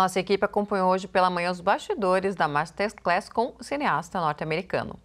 Nossa equipe acompanhou hoje pela manhã os bastidores da Masterclass com o cineasta norte-americano.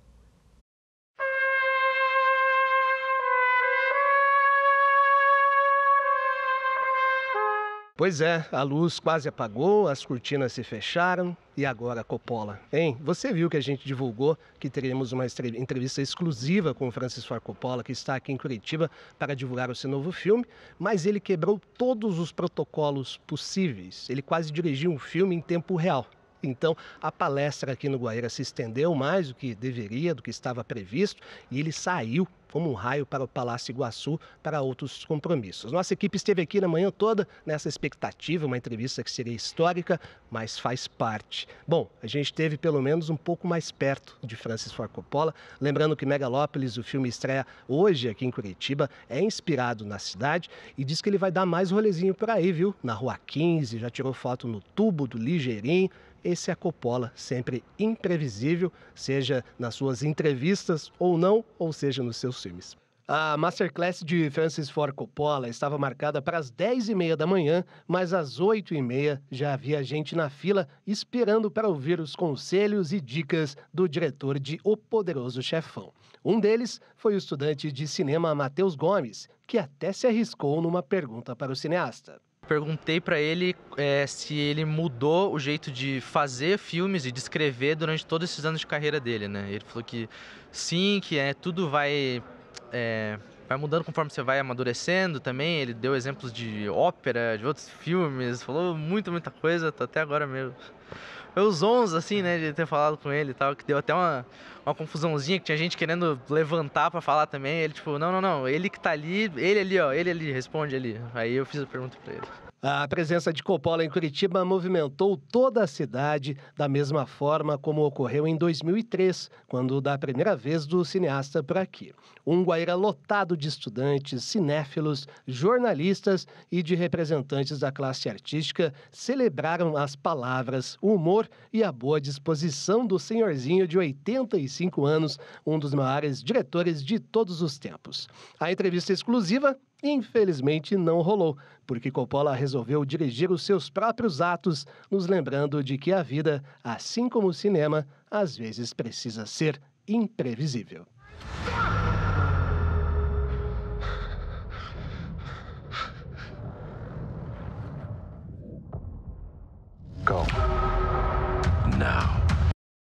Pois é, a luz quase apagou, as cortinas se fecharam e agora Coppola. Hein, você viu que a gente divulgou que teremos uma entrevista exclusiva com o Francis Ford Coppola, que está aqui em Curitiba para divulgar o seu novo filme, mas ele quebrou todos os protocolos possíveis. Ele quase dirigiu um filme em tempo real. Então, a palestra aqui no Guaíra se estendeu mais do que deveria, do que estava previsto, e ele saiu como um raio para o Palácio Iguaçu para outros compromissos. Nossa equipe esteve aqui na manhã toda nessa expectativa, uma entrevista que seria histórica, mas faz parte. Bom, a gente esteve pelo menos um pouco mais perto de Francis Ford Coppola. Lembrando que Megalópolis, o filme estreia hoje aqui em Curitiba, é inspirado na cidade e diz que ele vai dar mais rolezinho por aí, viu? Na Rua 15, já tirou foto no tubo do Ligeirinho esse é a Coppola, sempre imprevisível, seja nas suas entrevistas ou não, ou seja nos seus filmes. A masterclass de Francis Ford Coppola estava marcada para as 10h30 da manhã, mas às 8h30 já havia gente na fila esperando para ouvir os conselhos e dicas do diretor de O Poderoso Chefão. Um deles foi o estudante de cinema Matheus Gomes, que até se arriscou numa pergunta para o cineasta. Perguntei para ele é, se ele mudou o jeito de fazer filmes e de escrever durante todos esses anos de carreira dele, né? Ele falou que sim, que é, tudo vai é, vai mudando conforme você vai amadurecendo também. Ele deu exemplos de ópera, de outros filmes, falou muito, muita coisa. Tô até agora mesmo os ons, assim, né, de ter falado com ele e tal, que deu até uma, uma confusãozinha, que tinha gente querendo levantar para falar também. Ele, tipo, não, não, não, ele que tá ali, ele ali, ó, ele ali, responde ali. Aí eu fiz a pergunta pra ele. A presença de Coppola em Curitiba movimentou toda a cidade da mesma forma como ocorreu em 2003, quando da primeira vez do cineasta por aqui. Um Guaíra lotado de estudantes, cinéfilos, jornalistas e de representantes da classe artística celebraram as palavras, o humor e a boa disposição do senhorzinho de 85 anos, um dos maiores diretores de todos os tempos. A entrevista exclusiva infelizmente não rolou, porque Coppola resolveu dirigir os seus próprios atos, nos lembrando de que a vida, assim como o cinema, às vezes precisa ser imprevisível.